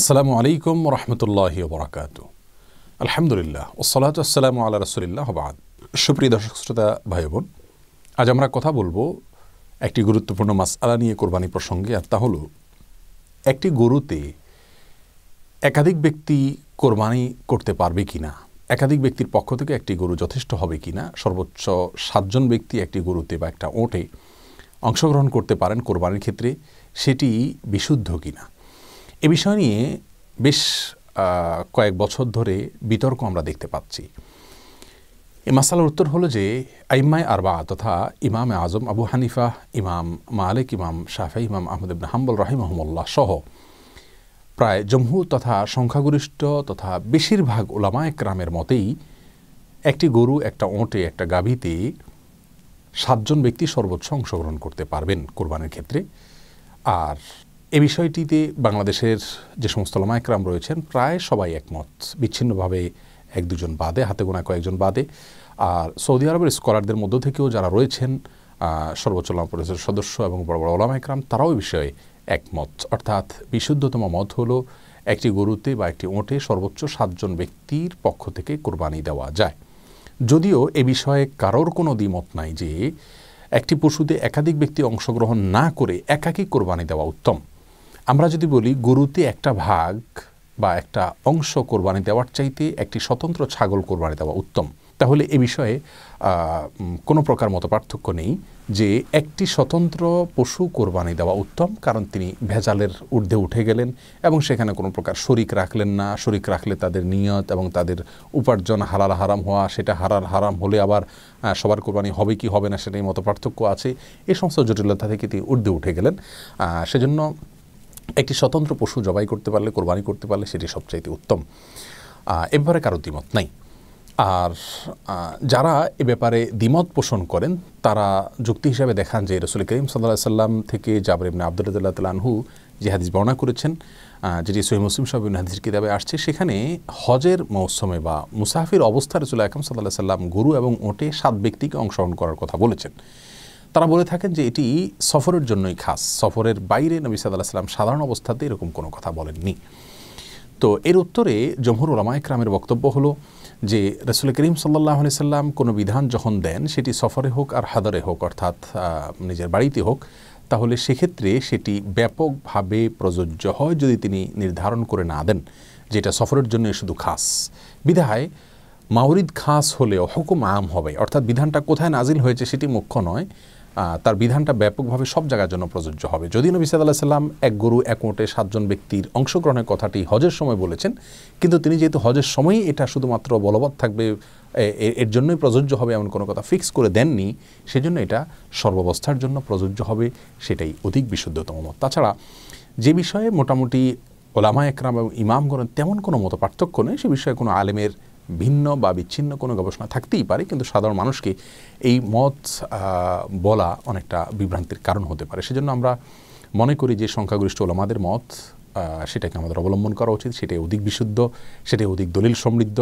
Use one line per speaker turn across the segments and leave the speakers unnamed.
আসসালামু আলাইকুম রহমতুল্লাহ বরাকাত আলহামদুলিল্লাহ ওসলাত আসসালামু আল্লাহ রসুলিল্লাহ হবাদ সুপ্রিয় দর্শক শ্রোতা ভাই বোন আজ আমরা কথা বলবো একটি গুরুত্বপূর্ণ মাস আলা নিয়ে কোরবানি প্রসঙ্গে আর তা হল একটি গরুতে একাধিক ব্যক্তি কোরবানি করতে পারবে কি না একাধিক ব্যক্তির পক্ষ থেকে একটি গরু যথেষ্ট হবে কি না সর্বোচ্চ সাতজন ব্যক্তি একটি গরুতে বা একটা ওটে অংশগ্রহণ করতে পারেন কোরবানির ক্ষেত্রে সেটি বিশুদ্ধ কিনা না এ বিষয় নিয়ে বেশ কয়েক বছর ধরে বিতর্ক আমরা দেখতে পাচ্ছি এ মাসালার উত্তর হলো যে আইম্মায় আরবা তথা ইমাম আজম আবু হানিফা ইমাম মালিক ইমাম শাফে ইমাম আহমদ ইবন হাম্বল রাহিমহমুল্লাহ সহ প্রায় জম্মু তথা সংখ্যাগরিষ্ঠ তথা বেশিরভাগ ওলামা একরামের মতেই একটি গরু একটা ওঁটে একটা গাভীতে সাতজন ব্যক্তি সর্বোচ্চ অংশগ্রহণ করতে পারবেন কোরবানের ক্ষেত্রে আর এ বিষয়টিতে বাংলাদেশের যে সমস্ত লমায়করাম রয়েছেন প্রায় সবাই একমত বিচ্ছিন্নভাবে এক দুজন বাদে হাতে গোনা কয়েকজন বাদে আর সৌদি আরবের স্কলারদের মধ্য থেকেও যারা রয়েছেন সর্বোচ্চ লামা পরিষদের সদস্য এবং বড় বড় ওলামায়করাম তারাও বিষয়ে একমত অর্থাৎ বিশুদ্ধতম মত হলো একটি গরুতে বা একটি ওঁটে সর্বোচ্চ সাতজন ব্যক্তির পক্ষ থেকে কোরবানি দেওয়া যায় যদিও এ বিষয়ে কারোর কোনো দ্বিমত নাই যে একটি পশুতে একাধিক ব্যক্তি অংশগ্রহণ না করে একাকী কোরবানি দেওয়া উত্তম আমরা যদি বলি গরুতে একটা ভাগ বা একটা অংশ কোরবানি দেওয়ার চাইতে একটি স্বতন্ত্র ছাগল কোরবানি দেওয়া উত্তম তাহলে এ বিষয়ে কোনো প্রকার মত পার্থক্য নেই যে একটি স্বতন্ত্র পশু কোরবানি দেওয়া উত্তম কারণ তিনি ভেজালের ঊর্ধ্বে উঠে গেলেন এবং সেখানে কোনো প্রকার শরিক রাখলেন না শরিক রাখলে তাদের নিয়ত এবং তাদের উপার্জন হারাল হারাম হওয়া সেটা হারাল হারাম হলে আবার সবার কোরবানি হবে কি হবে না সেটাই মতো পার্থক্য আছে এ সমস্ত জটিলতা থেকে তিনি ঊর্ধ্বে উঠে গেলেন সেজন্য একটি স্বতন্ত্র পশু জবাই করতে পারলে কোরবানি করতে পারলে সেটি সবচাইতে উত্তম এ ব্যাপারে কারো দ্বিমত নাই আর যারা এ ব্যাপারে দ্বিমত পোষণ করেন তারা যুক্তি হিসাবে দেখান যে রসুল করিম সাল্লাহ সাল্লাম থেকে জাবর ইবনে আবদুল্লাহ তালহু যে হাদিস বর্ণনা করেছেন যেটি সহি মুসলিম সাহেব হাদিস কিতাবে আসছে সেখানে হজের মৌসুমে বা মুসাফির অবস্থা রসুল আকরম সাল্লাহ সাল্লাম গুরু এবং ওটে সাত ব্যক্তিকে অংশগ্রহণ করার কথা বলেছেন তারা বলে থাকেন যে এটি সফরের জন্যই খাস সফরের বাইরে নবী সাদ আলাহিসাম সাধারণ অবস্থাতে এরকম কোনো কথা বলেননি তো এর উত্তরে জমহুর ওলামা ইকরামের বক্তব্য হলো যে রসুল করিম সাল্লাহ আলি সাল্লাম কোনো বিধান যখন দেন সেটি সফরে হোক আর হাদারে হোক অর্থাৎ নিজের বাড়িতে হোক তাহলে সেক্ষেত্রে সেটি ব্যাপকভাবে প্রযোজ্য হয় যদি তিনি নির্ধারণ করে না দেন যেটা সফরের জন্য শুধু খাস বিধায় মাউরিদ খাস হলেও হুকুম আম হবে অর্থাৎ বিধানটা কোথায় নাজিল হয়েছে সেটি মুখ্য নয় তার বিধানটা ব্যাপকভাবে সব জায়গার জন্য প্রযোজ্য হবে যদি নবী সাল্লাহ সাল্লাম এক গরু এক ওটে সাতজন ব্যক্তির অংশগ্রহণের কথাটি হজের সময় বলেছেন কিন্তু তিনি যেহেতু হজের সময়ই এটা শুধুমাত্র বলবৎ থাকবে এর জন্যই প্রযোজ্য হবে এমন কোনো কথা ফিক্স করে দেননি সেজন্য এটা সর্বাবস্থার জন্য প্রযোজ্য হবে সেটাই অধিক বিশুদ্ধতম মত তাছাড়া যে বিষয়ে মোটামুটি ওলামা একরাম এবং ইমামগণ তেমন কোনো মতো পার্থক্য নেই সে বিষয়ে কোনো আলেমের ভিন্ন বা বিচ্ছিন্ন কোনো গবেষণা থাকতেই পারে কিন্তু সাধারণ মানুষকে এই মত বলা অনেকটা বিভ্রান্তির কারণ হতে পারে সেজন্য আমরা মনে করি যে সংখ্যাগরিষ্ঠ ওলামাদের মত সেটাকে আমাদের অবলম্বন করা উচিত সেটাই অধিক বিশুদ্ধ সেটাই অধিক দলিল সমৃদ্ধ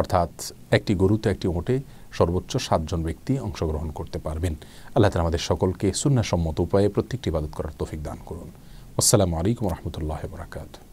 অর্থাৎ একটি গরুতে একটি ওটে সর্বোচ্চ সাতজন ব্যক্তি অংশগ্রহণ করতে পারবেন আল্লাহ তালা আমাদের সকলকে সুন্নাসম্মত উপায়ে প্রত্যেকটি বাদত করার তৌফিক দান করুন আসসালামু আলাইকুম রহমতুল্লাহ বরাকাতু